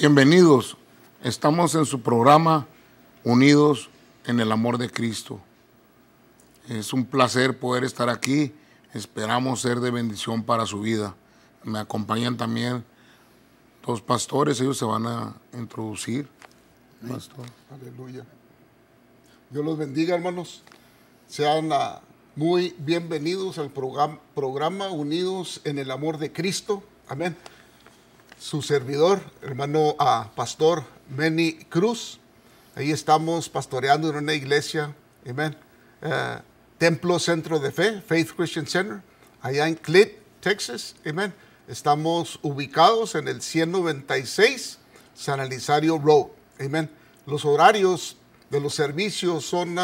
Bienvenidos. Estamos en su programa Unidos en el Amor de Cristo. Es un placer poder estar aquí. Esperamos ser de bendición para su vida. Me acompañan también dos pastores. Ellos se van a introducir. Pastor. Aleluya. Dios los bendiga, hermanos. Sean ah, muy bienvenidos al programa Unidos en el Amor de Cristo. Amén su servidor, hermano pastor Manny Cruz. Ahí estamos pastoreando en una iglesia, amén. Eh, Templo Centro de Fe, Faith Christian Center, allá en Clint, Texas, amén. Estamos ubicados en el 196 San Elizario Road, amén. Los horarios de los servicios son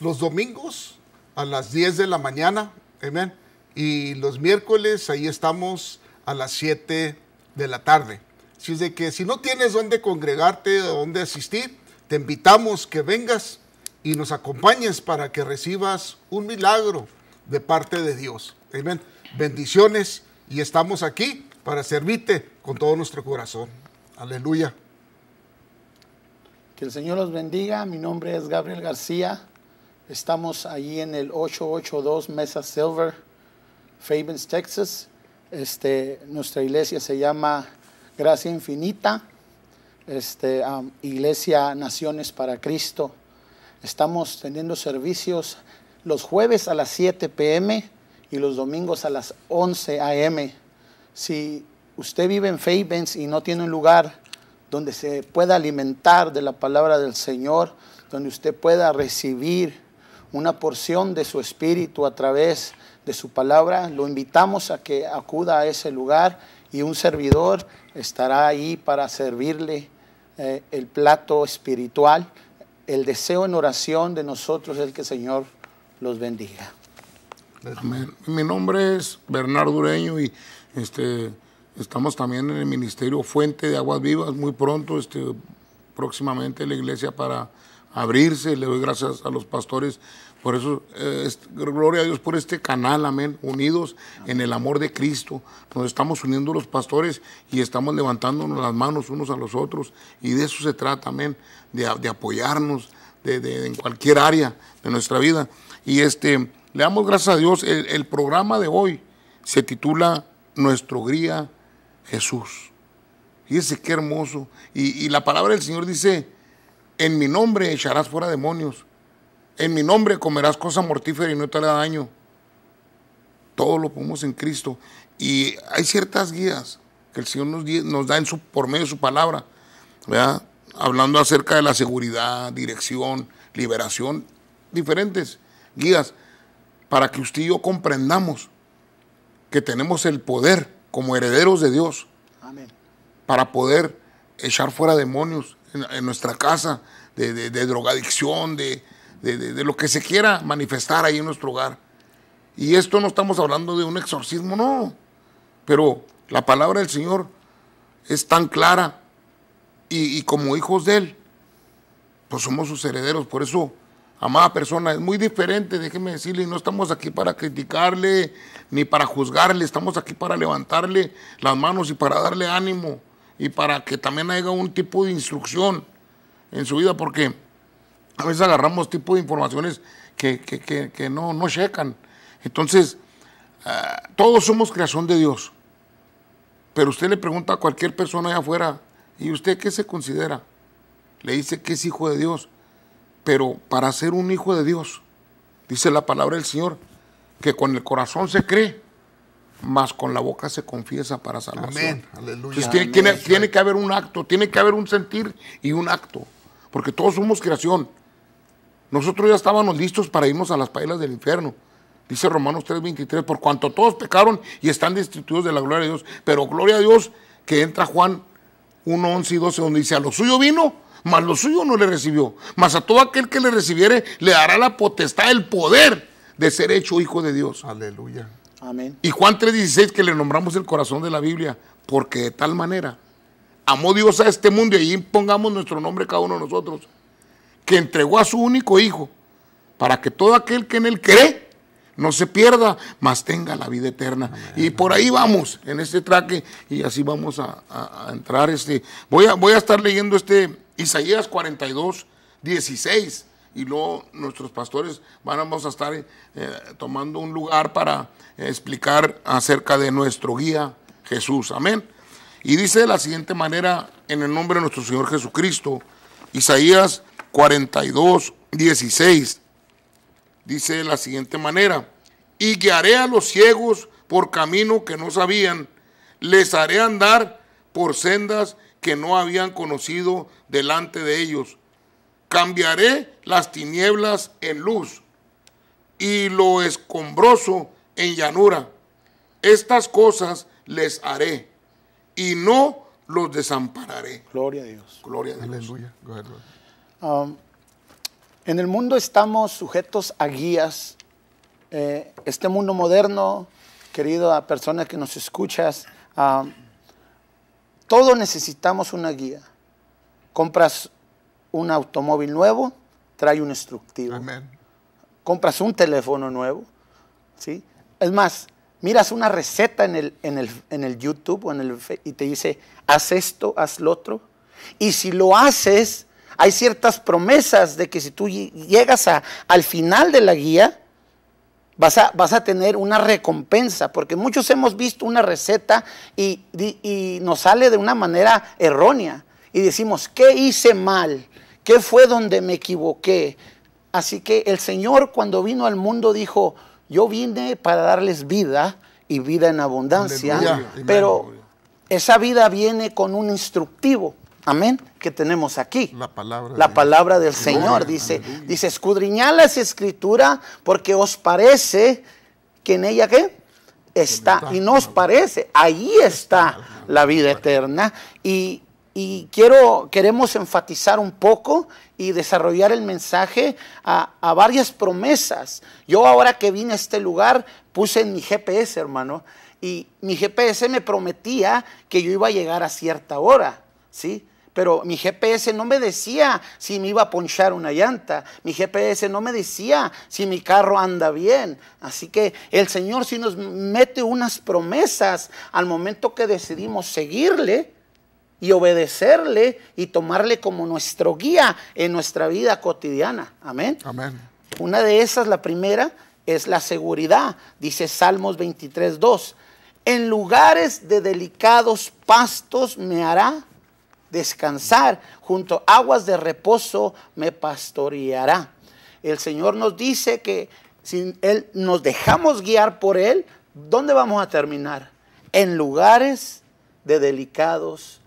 los domingos a las 10 de la mañana, amén. Y los miércoles ahí estamos a las 7 de de la tarde. si es de que si no tienes dónde congregarte o dónde asistir, te invitamos que vengas y nos acompañes para que recibas un milagro de parte de Dios. Amén. Bendiciones y estamos aquí para servirte con todo nuestro corazón. Aleluya. Que el Señor los bendiga. Mi nombre es Gabriel García. Estamos allí en el 882 Mesa Silver, Fabens, Texas. Este, nuestra iglesia se llama Gracia Infinita, este, Iglesia Naciones para Cristo. Estamos teniendo servicios los jueves a las 7 pm y los domingos a las 11 am. Si usted vive en Fayetteville y no tiene un lugar donde se pueda alimentar de la palabra del Señor, donde usted pueda recibir una porción de su espíritu a través de de su palabra. Lo invitamos a que acuda a ese lugar y un servidor estará ahí para servirle eh, el plato espiritual. El deseo en oración de nosotros es que el Señor los bendiga. Mi nombre es Bernardo Ureño y este, estamos también en el Ministerio Fuente de Aguas Vivas. Muy pronto, este, próximamente, la iglesia para abrirse. Le doy gracias a los pastores por eso, eh, gloria a Dios por este canal, amén, unidos en el amor de Cristo. Nos estamos uniendo los pastores y estamos levantándonos las manos unos a los otros. Y de eso se trata, amén, de, apoyarnos en cualquier área de nuestra vida. Y este, le damos gracias a Dios. El, programa de hoy se titula Nuestro Gría, Jesús. Fíjese qué hermoso. Y, y la palabra del Señor dice, en mi nombre echarás fuera demonios en mi nombre comerás cosa mortífera y no te hará daño. Todo lo ponemos en Cristo. Y hay ciertas guías que el Señor nos, da en su, por medio de su palabra, hablando acerca de la seguridad, dirección, liberación, diferentes guías, para que usted y yo comprendamos que tenemos el poder como herederos de Dios Amén. para poder echar fuera demonios en, nuestra casa, de drogadicción, de, de, lo que se quiera manifestar ahí en nuestro hogar. Y esto no estamos hablando de un exorcismo, no. Pero la palabra del Señor es tan clara y, y como hijos de Él, pues somos sus herederos. Por eso, amada persona, es muy diferente, déjeme decirle, no estamos aquí para criticarle ni para juzgarle, estamos aquí para levantarle las manos y para darle ánimo y para que también haya un tipo de instrucción en su vida, porque a veces agarramos tipo de informaciones que, que, que, no, checan. Entonces, ah, todos somos creación de Dios. Pero usted le pregunta a cualquier persona allá afuera, ¿y usted qué se considera? Le dice que es hijo de Dios. Pero para ser un hijo de Dios, dice la palabra del Señor, que con el corazón se cree, más con la boca se confiesa para salvación. Tiene, tiene, que haber un acto, tiene que haber un sentir y un acto, porque todos somos creación. Nosotros ya estábamos listos para irnos a las paelas del infierno. Dice Romanos 3:23, por cuanto todos pecaron y están destituidos de la gloria de Dios. Pero gloria a Dios que entra Juan 1, 11 y 12, donde dice, a lo suyo vino, mas lo suyo no le recibió. Mas a todo aquel que le recibiere, le dará la potestad, el poder de ser hecho hijo de Dios. Aleluya. Amén. Y Juan 3:16, que le nombramos el corazón de la Biblia, porque de tal manera amó Dios a este mundo y ahí pongamos nuestro nombre cada uno de nosotros que entregó a su único hijo, para que todo aquel que en él cree no se pierda, mas tenga la vida eterna. Y por ahí vamos en este traque y así vamos a, entrar. Este. Voy, a, voy a estar leyendo este Isaías 42, 16 y luego nuestros pastores van, vamos a estar eh, tomando un lugar para eh, explicar acerca de nuestro guía Jesús. Amén. Y dice de la siguiente manera, en el nombre de nuestro Señor Jesucristo, Isaías 42, 16, dice de la siguiente manera, y guiaré a los ciegos por camino que no sabían, les haré andar por sendas que no habían conocido delante de ellos. Cambiaré las tinieblas en luz y lo escombroso en llanura. Estas cosas les haré y no los desampararé. Gloria a Dios. Gloria a Dios. Aleluya. Um, en el mundo estamos sujetos a guías. Eh, este mundo moderno, querido a personas que nos escuchas, um, todos necesitamos una guía. Compras un automóvil nuevo, trae un instructivo. Compras un teléfono nuevo, ¿sí? Es más, miras una receta en el, en el, YouTube o en el, y te dice, haz esto, haz lo otro. Y si lo haces, hay ciertas promesas de que si tú llegas a, al final de la guía, vas a, vas a, tener una recompensa, porque muchos hemos visto una receta y, nos sale de una manera errónea y decimos, ¿qué hice mal? ¿Qué fue donde me equivoqué? Así que el Señor cuando vino al mundo dijo, yo vine para darles vida y vida en abundancia, pero esa vida viene con un instructivo. Amén. Que tenemos aquí. La palabra. La palabra del Señor. dice, dice, escudriñad las porque os parece que en ella qué? Está. Y nos parece, ahí está la vida eterna. Y, quiero, queremos enfatizar un poco y desarrollar el mensaje a, a, varias promesas. Yo ahora que vine a este lugar puse en mi GPS, hermano, y mi GPS me prometía que yo iba a llegar a cierta hora, ¿sí? pero mi GPS no me decía si me iba a ponchar una llanta, mi GPS no me decía si mi carro anda bien. Así que el Señor si nos mete unas promesas al momento que decidimos seguirle y obedecerle y tomarle como nuestro guía en nuestra vida cotidiana. Amén. Amén. Una de esas, la primera, es la seguridad, dice Salmos 23, 2. En lugares de delicados pastos me hará descansar, junto aguas de reposo me pastoreará. El Señor nos dice que si él, nos dejamos guiar por Él, ¿dónde vamos a terminar? En lugares de delicados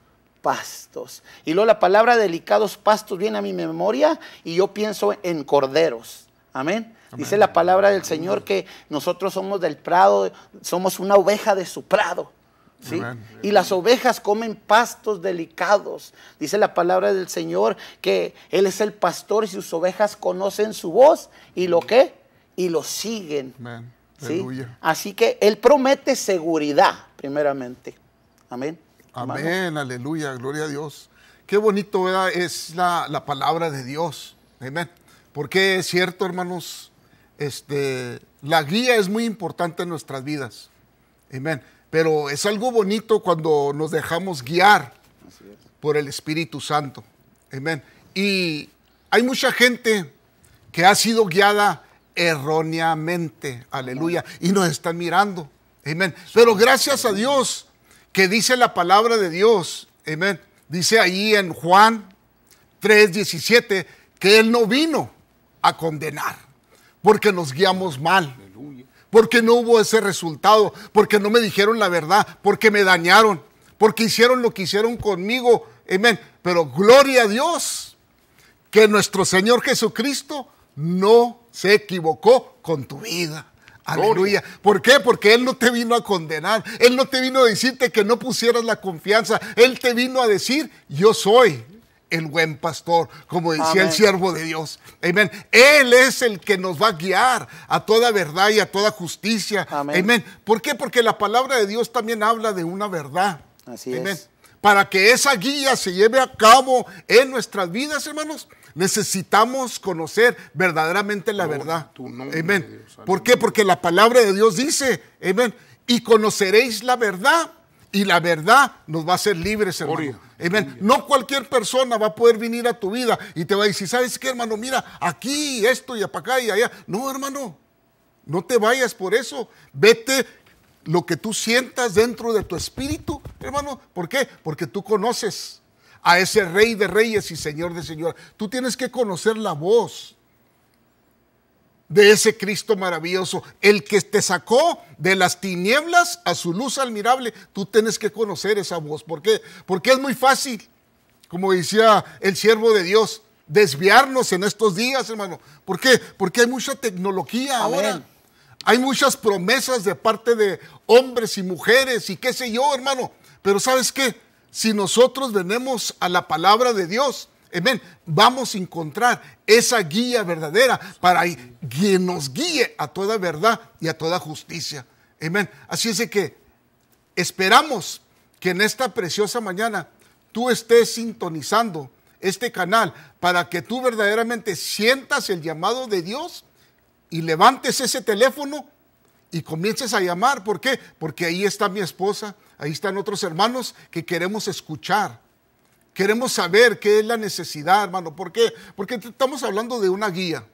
pastos. Y luego la palabra delicados pastos viene a mi memoria y yo pienso en corderos. Amén. Dice la palabra del Señor que nosotros somos del prado, somos una oveja de su prado. Y las ovejas comen pastos delicados. Dice la palabra del Señor que Él es el pastor y sus ovejas conocen su voz y lo que y lo siguen. Así que Él promete seguridad, primeramente. Amén. Amén, aleluya, gloria a Dios. Qué bonito es la, la, palabra de Dios. Amén. Porque es cierto, hermanos, este, la guía es muy importante en nuestras vidas. Amén. Pero es algo bonito cuando nos dejamos guiar por el Espíritu Santo. Amén. Y hay mucha gente que ha sido guiada erróneamente. Aleluya. Y nos están mirando. Amén. Pero gracias a Dios que dice la palabra de Dios. Amén. Dice ahí en Juan 3:17 que Él no vino a condenar porque nos guiamos mal. Aleluya porque no hubo ese resultado, porque no me dijeron la verdad, porque me dañaron, porque hicieron lo que hicieron conmigo. Amén. Pero gloria a Dios que nuestro Señor Jesucristo no se equivocó con tu vida. Aleluya. ¿Por qué? Porque Él no te vino a condenar. Él no te vino a decirte que no pusieras la confianza. Él te vino a decir, yo soy el buen pastor, como decía el siervo de Dios. Amén. Él es el que nos va a guiar a toda verdad y a toda justicia. Amén. ¿Por qué? Porque la palabra de Dios también habla de una verdad. Para que esa guía se lleve a cabo en nuestras vidas, hermanos, necesitamos conocer verdaderamente la verdad. Amén. ¿Por qué? Porque la palabra de Dios dice, amén, y conoceréis la verdad y la verdad nos va a hacer libres, señor. No cualquier persona va a poder venir a tu vida y te va a decir, ¿sabes qué, hermano? Mira, aquí, esto y para acá y allá. No, hermano, no te vayas por eso. Vete lo que tú sientas dentro de tu espíritu, hermano. ¿Por qué? Porque tú conoces a ese rey de reyes y señor de señor. Tú tienes que conocer la voz de ese Cristo maravilloso, el que te sacó de las tinieblas a su luz admirable. Tú tienes que conocer esa voz. ¿Por qué? Porque es muy fácil, como decía el siervo de Dios, desviarnos en estos días, hermano. ¿Por qué? Porque hay mucha tecnología ahora. Hay muchas promesas de parte de hombres y mujeres y qué sé yo, hermano. Pero ¿sabes qué? Si nosotros venemos a la palabra de Dios, Amén. Vamos a encontrar esa guía verdadera para que nos guíe a toda verdad y a toda justicia. Amén. Así es que esperamos que en esta preciosa mañana tú estés sintonizando este canal para que tú verdaderamente sientas el llamado de Dios y levantes ese teléfono y comiences a llamar. ¿Por qué? Porque ahí está mi esposa, ahí están otros hermanos que queremos escuchar Queremos saber qué es la necesidad, hermano. ¿Por qué? Porque estamos hablando de una guía.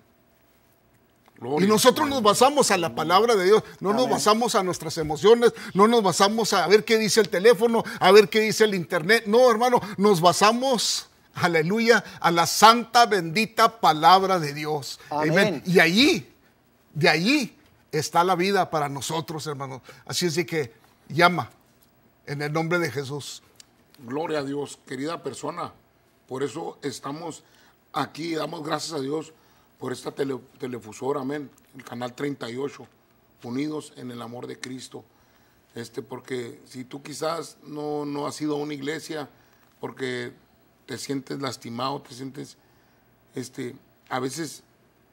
y nosotros nos basamos a la palabra de Dios, no nos basamos a nuestras emociones, no nos basamos a ver qué dice el teléfono, a ver qué dice el internet. No, hermano, nos basamos, aleluya, a la santa, bendita palabra de Dios. Amén. Y allí, de allí está la vida para nosotros, hermano. Así es de que llama en el nombre de Jesús. Gloria a Dios, querida persona. Por eso estamos aquí, damos gracias a Dios por esta telefusora, amén, el canal 38, unidos en el amor de Cristo. Este, porque si tú quizás no, no has ido a una iglesia porque te sientes lastimado, te sientes, este, a veces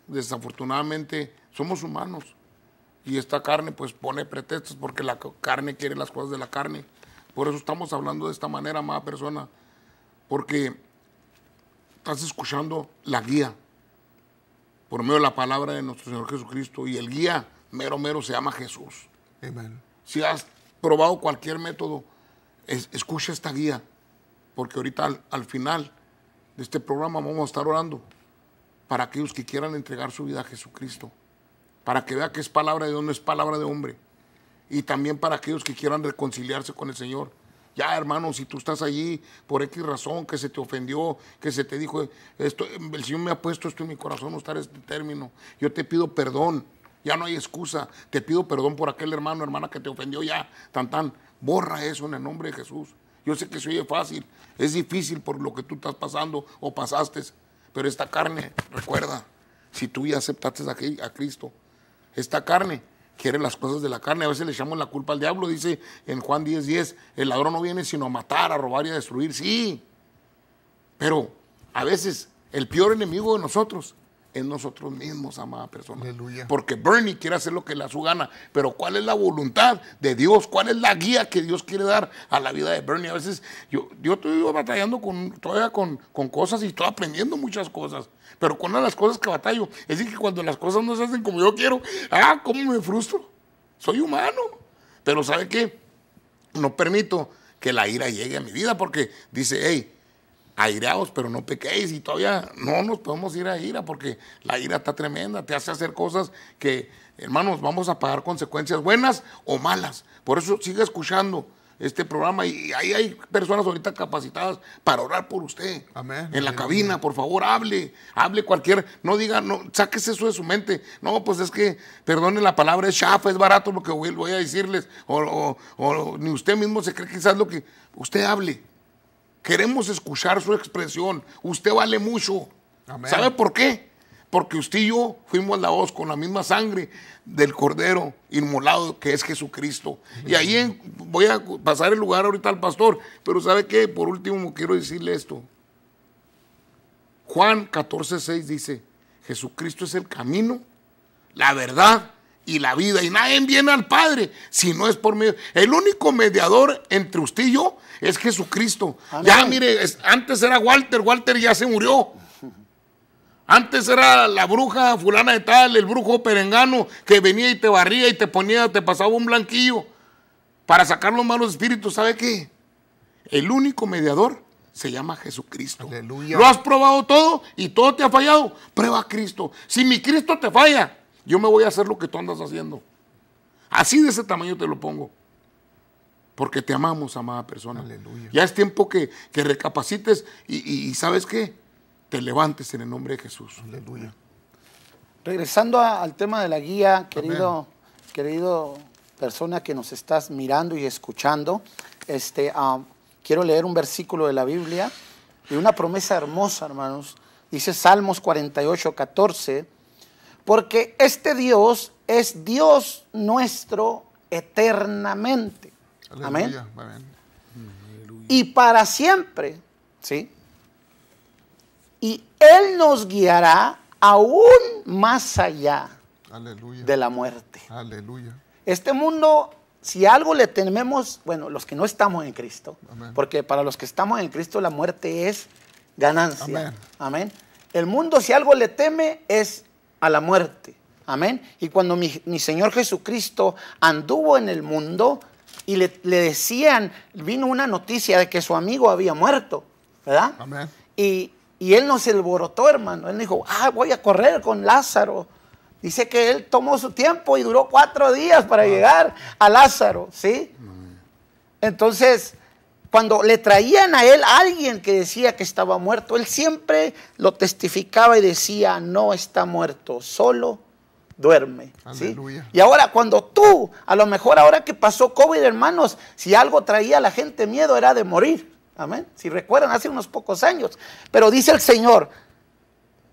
desafortunadamente somos humanos y esta carne pues pone pretextos porque la carne quiere las cosas de la carne por eso estamos hablando de esta manera, amada persona, porque estás escuchando la guía por medio de la palabra de nuestro Señor Jesucristo y el guía mero mero se llama Jesús. Si has probado cualquier método, escucha esta guía, porque ahorita al, final de este programa vamos a estar orando para aquellos que quieran entregar su vida a Jesucristo, para que vean que es palabra de Dios, no es palabra de hombre y también para aquellos que quieran reconciliarse con el Señor. Ya, hermano, si tú estás allí por X razón, que se te ofendió, que se te dijo, esto, el Señor me ha puesto esto en mi corazón, estar este término. Yo te pido perdón, ya no hay excusa. Te pido perdón por aquel hermano, hermana que te ofendió, ya, tan, tan. Borra eso en el nombre de Jesús. Yo sé que se oye fácil, es difícil por lo que tú estás pasando o pasaste, pero esta carne, recuerda, si tú ya aceptaste a Cristo, esta carne quieren las cosas de la carne. A veces le echamos la culpa al diablo, dice en Juan 10:10, el ladrón no viene sino a matar, a robar y a destruir, sí. Pero a veces el peor enemigo de nosotros en nosotros mismos, amada persona. Porque Bernie quiere hacer lo que le da su gana, pero ¿cuál es la voluntad de Dios? ¿Cuál es la guía que Dios quiere dar a la vida de Bernie? A veces yo, yo estoy batallando con, todavía con, con cosas y estoy aprendiendo muchas cosas, pero una de las cosas que batallo es que cuando las cosas no se hacen como yo quiero, ah, ¿cómo me frustro? Soy humano, pero ¿sabe qué? No permito que la ira llegue a mi vida porque dice, hey, aireados, pero no pequéis. Y todavía no nos podemos ir a ira porque la ira está tremenda, te hace hacer cosas que, hermanos, vamos a pagar consecuencias buenas o malas. Por eso sigue escuchando este programa y ahí hay personas ahorita capacitadas para orar por usted. En la cabina, por favor, hable, hable cualquier, no diga, no, sáquese eso de su mente. No, pues es que, perdone la palabra, es chafa, es barato lo que voy, voy a decirles, o, o, ni usted mismo se cree quizás lo que, usted hable. Queremos escuchar su expresión. Usted vale mucho. ¿Sabe por qué? Porque usted y yo fuimos la voz con la misma sangre del Cordero inmolado que es Jesucristo. Y ahí voy a pasar el lugar ahorita al pastor. Pero ¿sabe qué? Por último quiero decirle esto. Juan 14.6 dice, Jesucristo es el camino, la verdad y la vida. Y nadie viene al Padre si no es por medio. El único mediador entre usted y yo es Jesucristo. Ya mire, antes era Walter, Walter ya se murió. Antes era la bruja fulana de tal, el brujo perengano que venía y te barría y te ponía, te pasaba un blanquillo para sacar los malos espíritus. ¿Sabe qué? El único mediador se llama Jesucristo. Aleluya. Lo has probado todo y todo te ha fallado. Prueba a Cristo. Si mi Cristo te falla, yo me voy a hacer lo que tú andas haciendo. Así de ese tamaño te lo pongo. Porque te amamos, amada persona. Aleluya. Ya es tiempo que, que recapacites y, sabes qué? Te levantes en el nombre de Jesús. Aleluya. Regresando al tema de la guía, querido, querido persona que nos estás mirando y escuchando, este, ah, quiero leer un versículo de la Biblia y una promesa hermosa, hermanos. Dice Salmos 48, 14. Porque este Dios es Dios nuestro eternamente. Amén. Y para siempre, ¿sí? Y Él nos guiará aún más allá Aleluya. de la muerte. Aleluya. Este mundo, si algo le tememos, bueno, los que no estamos en Cristo, porque para los que estamos en Cristo la muerte es ganancia. Amén. Amén. El mundo, si algo le teme, es a la muerte. Amén. Y cuando mi, Señor Jesucristo anduvo en el mundo y le, decían, vino una noticia de que su amigo había muerto, ¿verdad? Amén. Y, él no se alborotó, hermano. Él dijo, ah, voy a correr con Lázaro. Dice que él tomó su tiempo y duró cuatro días para ah. llegar a Lázaro, ¿sí? Entonces, cuando le traían a él a alguien que decía que estaba muerto, él siempre lo testificaba y decía, no está muerto, solo duerme. Y ahora cuando tú, a lo mejor ahora que pasó COVID, hermanos, si algo traía a la gente miedo era de morir. Amén. Si recuerdan, hace unos pocos años. Pero dice el Señor,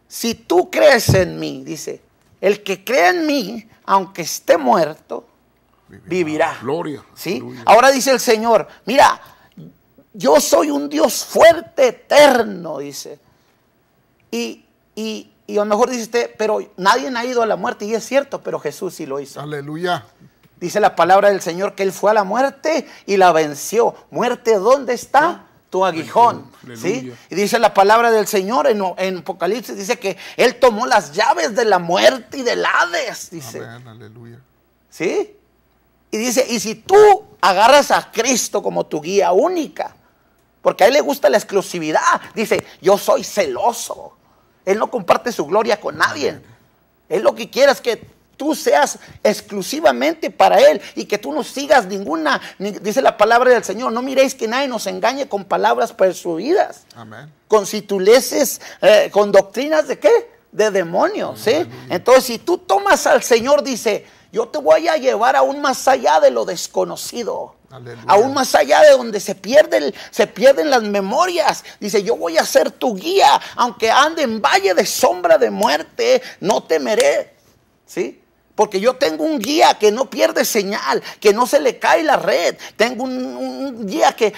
si tú crees en mí, dice, el que cree en mí, aunque esté muerto, vivirá. Gloria. ¿Sí? Ahora dice el Señor, mira, yo soy un Dios fuerte, eterno, dice. Y, y, y a lo mejor dice usted, pero nadie ha ido a la muerte, y es cierto, pero Jesús sí lo hizo. Aleluya. Dice la palabra del Señor que Él fue a la muerte y la venció. Muerte, ¿dónde está? Tu aguijón. Y dice la palabra del Señor en, en, Apocalipsis, dice que Él tomó las llaves de la muerte y del Hades. Dice. aleluya. ¿Sí? Y dice, y si tú agarras a Cristo como tu guía única, porque a él le gusta la exclusividad. Dice, yo soy celoso. Él no comparte su gloria con nadie. Él lo que quiere es que tú seas exclusivamente para Él y que tú no sigas ninguna, dice la palabra del Señor, no miréis que nadie nos engañe con palabras persuadidas, con situleces, eh, con doctrinas de qué? De demonios, ¿sí? Entonces, si tú tomas al Señor, dice, yo te voy a llevar aún más allá de lo desconocido. Aún más allá de donde se pierden, se pierden las memorias. Dice, yo voy a ser tu guía. Aunque ande en valle de sombra de muerte, no temeré. ¿Sí? Porque yo tengo un guía que no pierde señal, que no se le cae la red. Tengo un, guía que,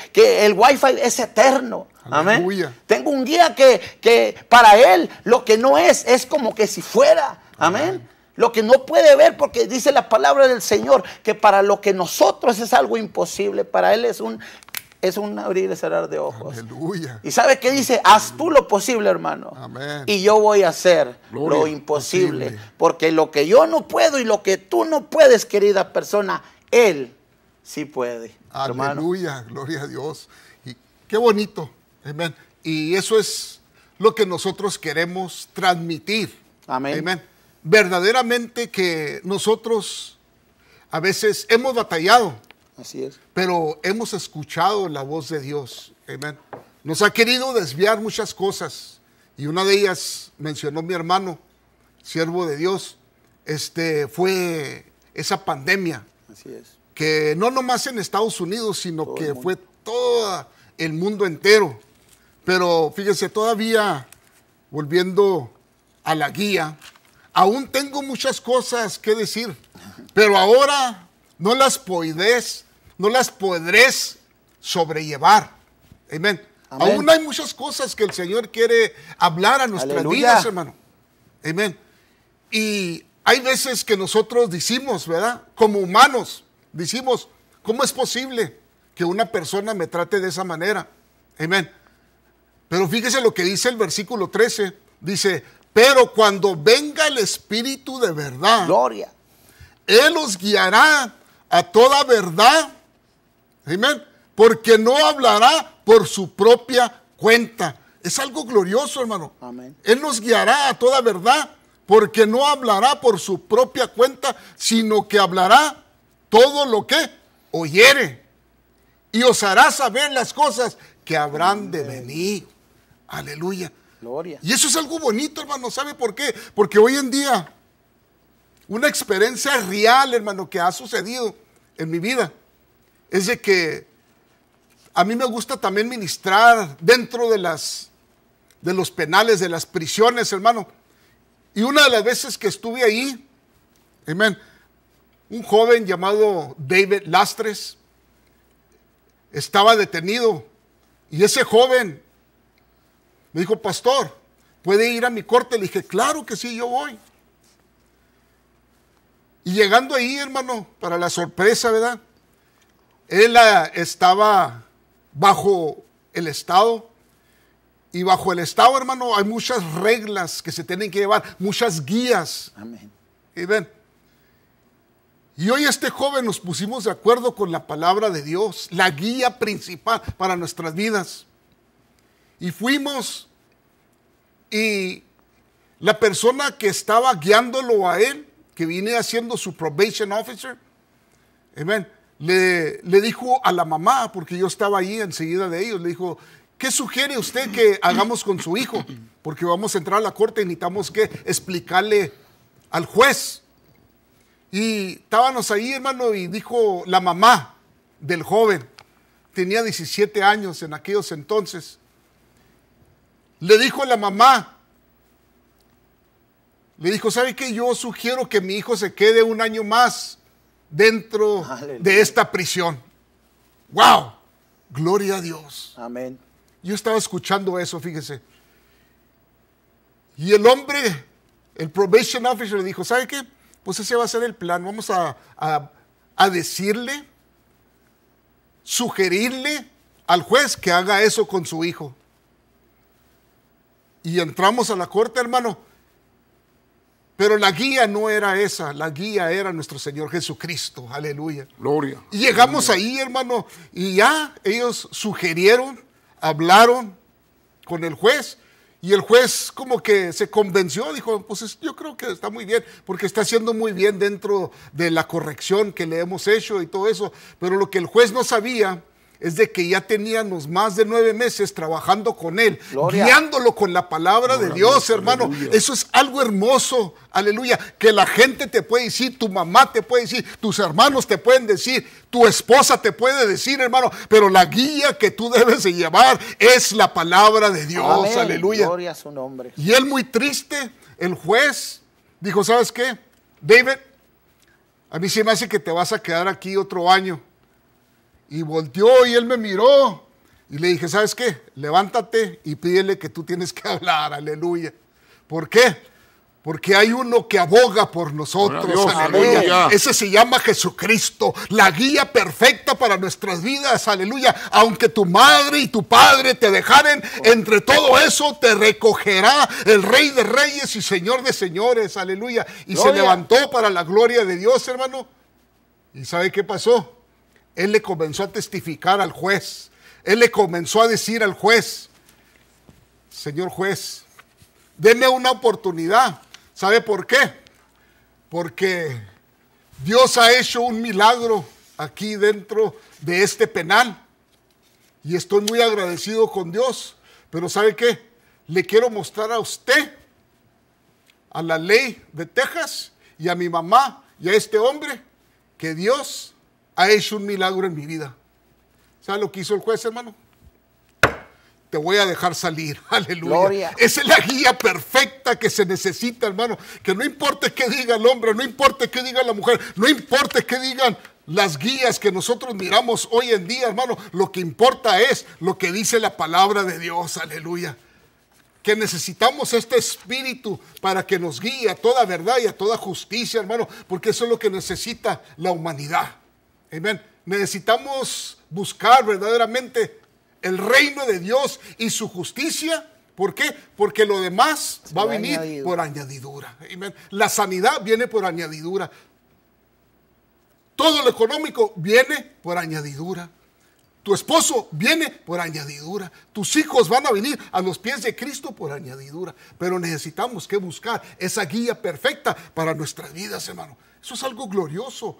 el wifi es eterno. Tengo un guía que, para él lo que no es es como que si fuera. Amén. Lo que no puede ver, porque dice la palabra del Señor, que para lo que nosotros es algo imposible, para Él es un, es un abrir y cerrar de ojos. Aleluya. Y sabe qué dice, haz tú lo posible, hermano. Amén. Y yo voy a hacer lo imposible, porque lo que yo no puedo y lo que tú no puedes, querida persona, Él sí puede. Aleluya, gloria a Dios. Y qué bonito. Amén. Y eso es lo que nosotros queremos transmitir. Amén. Amén verdaderamente que nosotros a veces hemos batallado. Así es. Pero hemos escuchado la voz de Dios. Nos ha querido desviar muchas cosas. Y una de ellas mencionó mi hermano, siervo de Dios, este, fue esa pandemia. Así es. Que no nomás en Estados Unidos, sino que fue todo el mundo entero. Pero fíjense, todavía volviendo a la guía, aún tengo muchas cosas que decir, pero ahora no las podés, no las podréis sobrellevar. Amén. Aún hay muchas cosas que el Señor quiere hablar a nuestras vidas, hermano. Amén. Y hay veces que nosotros decimos, ¿verdad? Como humanos, decimos, ¿cómo es posible que una persona me trate de esa manera? Amén. Pero fíjese lo que dice el versículo 13. Dice, pero cuando venga el Espíritu de verdad, Gloria. Él nos guiará a toda verdad. Porque no hablará por su propia cuenta. Es algo glorioso, hermano. Amén. Él nos guiará a toda verdad. Porque no hablará por su propia cuenta, sino que hablará todo lo que oyere. Y os hará saber las cosas que habrán de venir. Aleluya. Y eso es algo bonito, hermano. ¿Sabe por qué? Porque hoy en día, una experiencia real, hermano, que ha sucedido en mi vida, es de que a mí me gusta también ministrar dentro de las de los penales, de las prisiones, hermano. Y una de las veces que estuve ahí, amén, un joven llamado David Lastres estaba detenido y ese joven me dijo, pastor, ¿puede ir a mi corte? Le dije, claro que sí, yo voy. Y llegando ahí, hermano, para la sorpresa, ¿verdad? Él ah, estaba bajo el Estado. Y bajo el Estado, hermano, hay muchas reglas que se tienen que llevar, muchas guías. Amén. Y ven. Y hoy este joven nos pusimos de acuerdo con la palabra de Dios, la guía principal para nuestras vidas. Y fuimos y la persona que estaba guiándolo a él, que viene haciendo su probation officer, le, le dijo a la mamá, porque yo estaba ahí enseguida de ellos, le dijo, ¿qué sugiere usted que hagamos con su hijo? Porque vamos a entrar a la corte y necesitamos que explicarle al juez. Y estábamos ahí, hermano, y dijo la mamá del joven, tenía 17 años en aquellos entonces, le dijo a la mamá, le dijo, ¿sabe qué? Yo sugiero que mi hijo se quede un año más dentro de esta prisión. ¡Wow! Gloria a Dios. Amén. Yo estaba escuchando eso, fíjese. Y el hombre, el probation officer, le dijo, ¿sabe qué? Pues ese va a ser el plan. Vamos a decirle, sugerirle al juez que haga eso con su hijo y entramos a la corte, hermano. Pero la guía no era esa, la guía era nuestro Señor Jesucristo, aleluya. Gloria. Y llegamos ahí, hermano, y ya ellos sugirieron, hablaron con el juez, y el juez como que se convenció, dijo, pues yo creo que está muy bien, porque está haciendo muy bien dentro de la corrección que le hemos hecho y todo eso. Pero lo que el juez no sabía es de que ya teníamos más de nueve meses trabajando con él, guiándolo con la palabra de Dios, hermano. Eso es algo hermoso, aleluya, que la gente te puede decir, tu mamá te puede decir, tus hermanos te pueden decir, tu esposa te puede decir, hermano, pero la guía que tú debes de llevar es la palabra de Dios, aleluya. Gloria a su nombre. Y él muy triste, el juez dijo, ¿sabes qué? David, a mí se me hace que te vas a quedar aquí otro año y volteó y él me miró. Y le dije, ¿sabes qué? Levántate y pídele que tú tienes que hablar, aleluya. ¿Por qué? Porque hay uno que aboga por nosotros, aleluya. Ese se llama Jesucristo, la guía perfecta para nuestras vidas, aleluya. Aunque tu madre y tu padre te dejaren, entre todo eso te recogerá el Rey de Reyes y Señor de Señores, aleluya. Y se levantó para la gloria de Dios, hermano. ¿Y sabe qué pasó? Él le comenzó a testificar al juez. Él le comenzó a decir al juez, señor juez, deme una oportunidad. ¿Sabe por qué? Porque Dios ha hecho un milagro aquí dentro de este penal. Y estoy muy agradecido con Dios. Pero ¿sabe qué? Le quiero mostrar a usted, a la ley de Texas y a mi mamá y a este hombre, que Dios ha hecho un milagro en mi vida. ¿Sabes lo que hizo el juez, hermano? Te voy a dejar salir. Aleluya. Esa es la guía perfecta que se necesita, hermano. Que no importe qué diga el hombre, no importe qué diga la mujer, no importe qué digan las guías que nosotros miramos hoy en día, hermano. Lo que importa es lo que dice la palabra de Dios. Aleluya. Que necesitamos este espíritu para que nos guíe a toda verdad y a toda justicia, hermano. Porque eso es lo que necesita la humanidad. Amén. Necesitamos buscar verdaderamente el reino de Dios y su justicia. ¿Por qué? Porque lo demás va a venir por añadidura. La sanidad viene por añadidura. Todo lo económico viene por añadidura. Tu esposo viene por añadidura. Tus hijos van a venir a los pies de Cristo por añadidura. Pero necesitamos que buscar esa guía perfecta para nuestras vidas, hermano. Eso es algo glorioso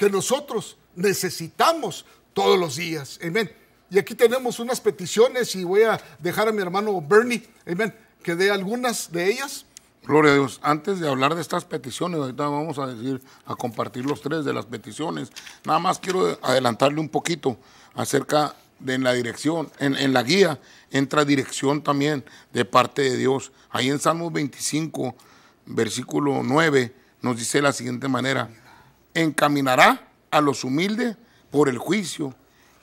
que nosotros necesitamos todos los días. Amén. Y aquí tenemos unas peticiones y voy a dejar a mi hermano Bernie, amén, que dé algunas de ellas. Gloria a Dios. Antes de hablar de estas peticiones, ahorita vamos a decir, a compartir los tres de las peticiones. Nada más quiero adelantarle un poquito acerca de la dirección, en, la guía, entra dirección también de parte de Dios. Ahí en Salmos 25, versículo 9, nos dice de la siguiente manera, encaminará a los humildes por el juicio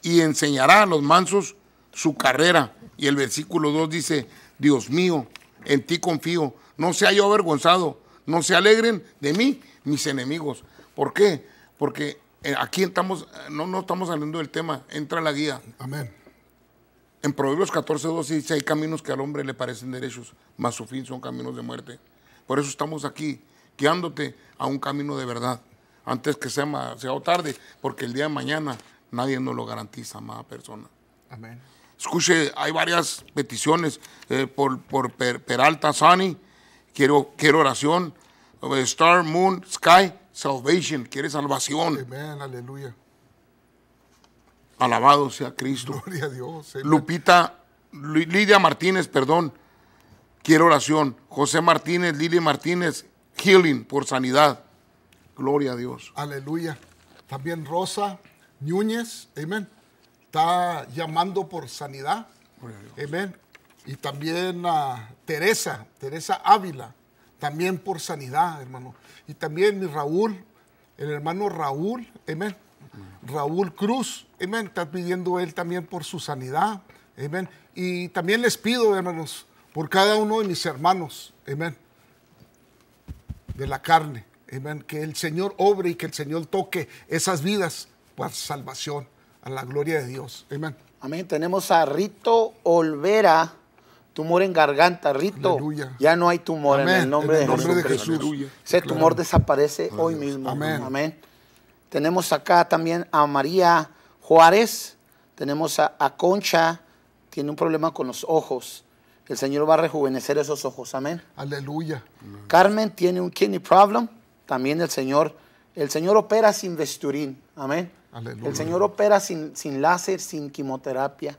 y enseñará a los mansos su carrera. Y el versículo 2 dice, Dios mío, en ti confío, no sea yo avergonzado, no se alegren de mí mis enemigos. ¿Por qué? Porque eh, aquí estamos, eh, no, no estamos saliendo del tema, entra la guía. Amén. En Proverbios 14, dice, hay caminos que al hombre le parecen derechos, mas su fin son caminos de muerte. Por eso estamos aquí, guiándote a un camino de verdad antes que sea tarde, porque el día de mañana nadie nos lo garantiza, amada persona. Escuche, hay varias peticiones eh, por, por Peralta Sani, quiero, quiero oración, eh, Star, Moon, Sky, Salvation, quiere salvación. Amén, aleluya. Alabado sea Cristo. Gloria a Dios. Lupita, Lidia Martínez, perdón, quiero oración. José Martínez, Lili Martínez, healing por sanidad. Gloria a Dios. Aleluya. También Rosa Núñez, amén. Está llamando por sanidad. Amén. Y también Teresa, Teresa Ávila, también por sanidad, hermano. Y también mi Raúl, el hermano Raúl, amén. Raúl Cruz, amén. Está pidiendo él también por su sanidad, amén. Y también les pido, hermanos, por cada uno de mis hermanos, amén, de la carne que el Señor obre y que el Señor toque esas vidas para salvación, a la gloria de Dios. Amén. Tenemos a Rito Olvera, tumor en garganta. Rito, ya no hay tumor en el nombre, de, Jesús. Ese tumor desaparece hoy mismo. Amén. Tenemos acá también a María Juárez. Tenemos a Concha. Tiene un problema con los ojos. El Señor va a rejuvenecer esos ojos. Amén. Aleluya. Carmen tiene un kidney problem también el Señor, el Señor opera sin vesturín, amén. El Señor opera sin, sin láser, sin quimioterapia.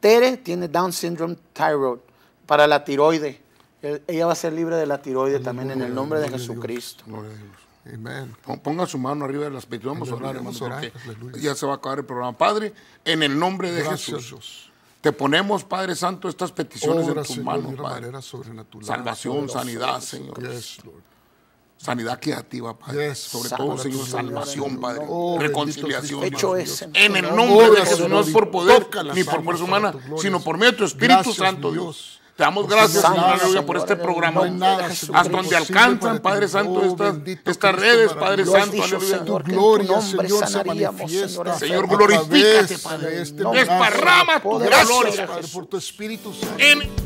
Tere tiene Down syndrome thyroid para la tiroide. Ella va a ser libre de la tiroide también en el nombre de Jesucristo. Amén. Ponga su mano arriba de las peticiones. Vamos a orar, hermano, ya se va a acabar el programa. Padre, en el nombre de Jesús. Te ponemos, Padre Santo, estas peticiones de en tus manos, Padre. Salvación, sanidad, Señor. Yes, sanidad creativa, Padre. Sobre todo, Señor, salvación, Padre. Oh, reconciliación. Hecho es, en, el nombre de Jesús, no es por poder ni por fuerza humana, sino por medio de tu Espíritu Santo, Dios. Te damos gracias, Señor, por este programa. Hasta donde alcanzan, Padre Santo, oh, estas, redes, Padre Santo, Aleluya. Señor, tu gloria, Señor, sanaríamos, Señor, este este glorifícate, Padre. Desparrama tu gloria. Por tu Espíritu Santo.